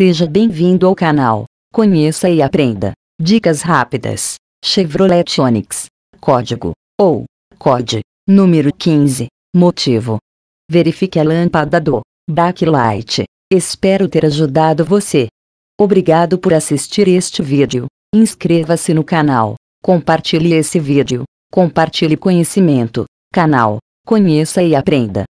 Seja bem-vindo ao canal. Conheça e aprenda. Dicas rápidas. Chevrolet Onix. Código ou COD número 15. Motivo. Verifique a lâmpada do backlight. Espero ter ajudado você. Obrigado por assistir este vídeo. Inscreva-se no canal. Compartilhe esse vídeo. Compartilhe conhecimento. Canal. Conheça e aprenda.